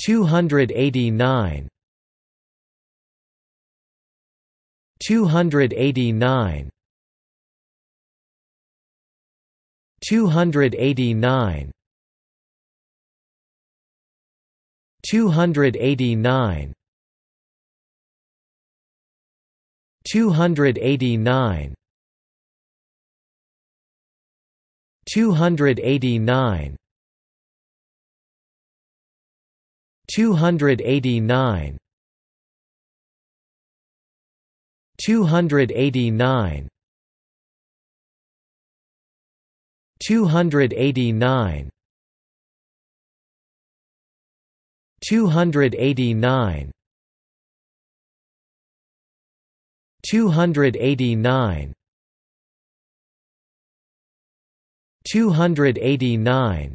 289 289 289 289 289 289 289 289 289 289 289 289